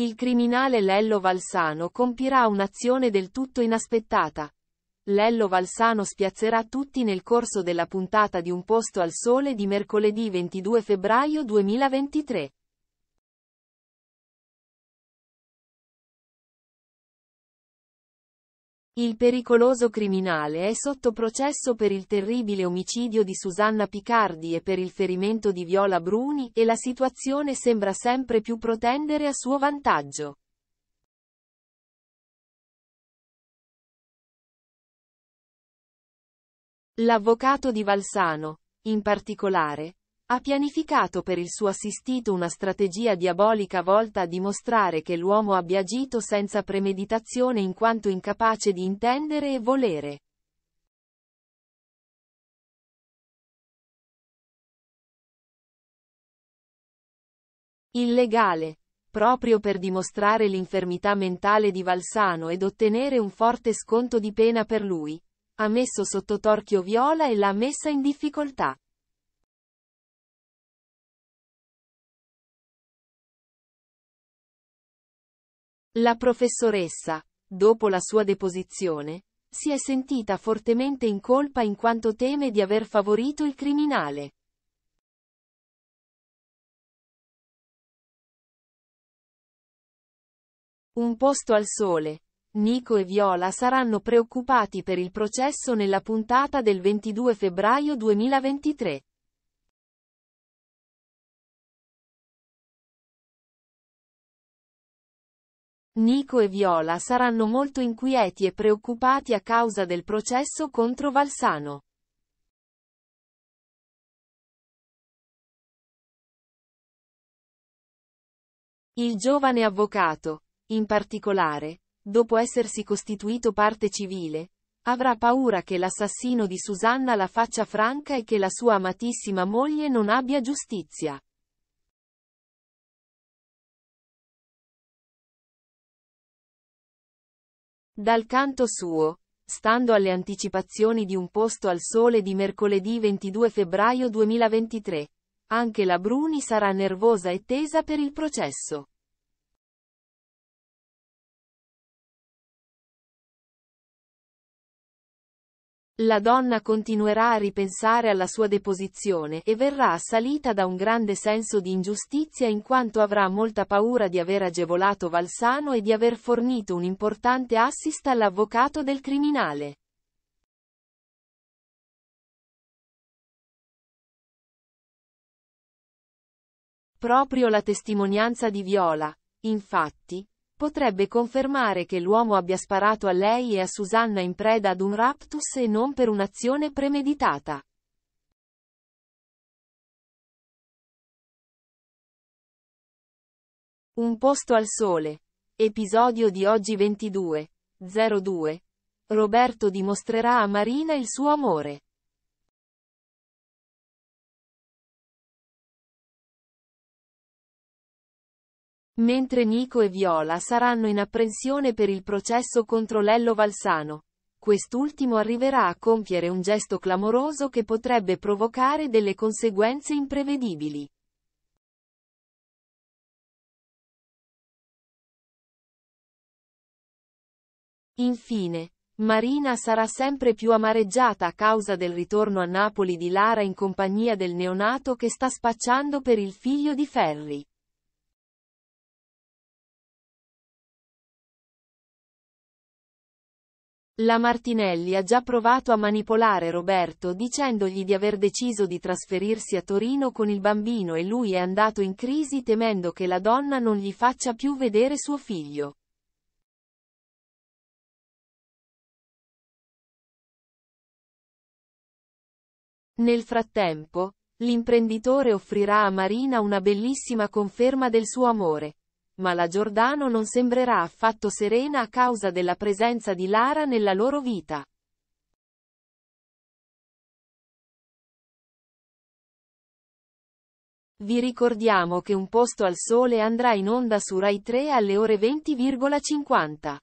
Il criminale Lello Valsano compirà un'azione del tutto inaspettata. Lello Valsano spiazzerà tutti nel corso della puntata di Un posto al sole di mercoledì 22 febbraio 2023. Il pericoloso criminale è sotto processo per il terribile omicidio di Susanna Picardi e per il ferimento di Viola Bruni, e la situazione sembra sempre più protendere a suo vantaggio. L'avvocato di Valsano, in particolare, ha pianificato per il suo assistito una strategia diabolica volta a dimostrare che l'uomo abbia agito senza premeditazione in quanto incapace di intendere e volere. Illegale. Proprio per dimostrare l'infermità mentale di Valsano ed ottenere un forte sconto di pena per lui. Ha messo sotto torchio Viola e l'ha messa in difficoltà. La professoressa, dopo la sua deposizione, si è sentita fortemente in colpa in quanto teme di aver favorito il criminale. Un posto al sole. Nico e Viola saranno preoccupati per il processo nella puntata del 22 febbraio 2023. Nico e Viola saranno molto inquieti e preoccupati a causa del processo contro Valsano. Il giovane avvocato, in particolare, dopo essersi costituito parte civile, avrà paura che l'assassino di Susanna la faccia franca e che la sua amatissima moglie non abbia giustizia. Dal canto suo, stando alle anticipazioni di un posto al sole di mercoledì 22 febbraio 2023, anche la Bruni sarà nervosa e tesa per il processo. La donna continuerà a ripensare alla sua deposizione e verrà assalita da un grande senso di ingiustizia in quanto avrà molta paura di aver agevolato Valsano e di aver fornito un importante assist all'avvocato del criminale. Proprio la testimonianza di Viola, infatti, potrebbe confermare che l'uomo abbia sparato a lei e a Susanna in preda ad un raptus e non per un'azione premeditata. Un posto al sole. Episodio di oggi 22.02. Roberto dimostrerà a Marina il suo amore. Mentre Nico e Viola saranno in apprensione per il processo contro Lello Valsano. Quest'ultimo arriverà a compiere un gesto clamoroso che potrebbe provocare delle conseguenze imprevedibili. Infine, Marina sarà sempre più amareggiata a causa del ritorno a Napoli di Lara in compagnia del neonato che sta spacciando per il figlio di Ferri. La Martinelli ha già provato a manipolare Roberto dicendogli di aver deciso di trasferirsi a Torino con il bambino e lui è andato in crisi temendo che la donna non gli faccia più vedere suo figlio. Nel frattempo, l'imprenditore offrirà a Marina una bellissima conferma del suo amore. Ma la Giordano non sembrerà affatto serena a causa della presenza di Lara nella loro vita. Vi ricordiamo che Un posto al sole andrà in onda su Rai 3 alle ore 20,50.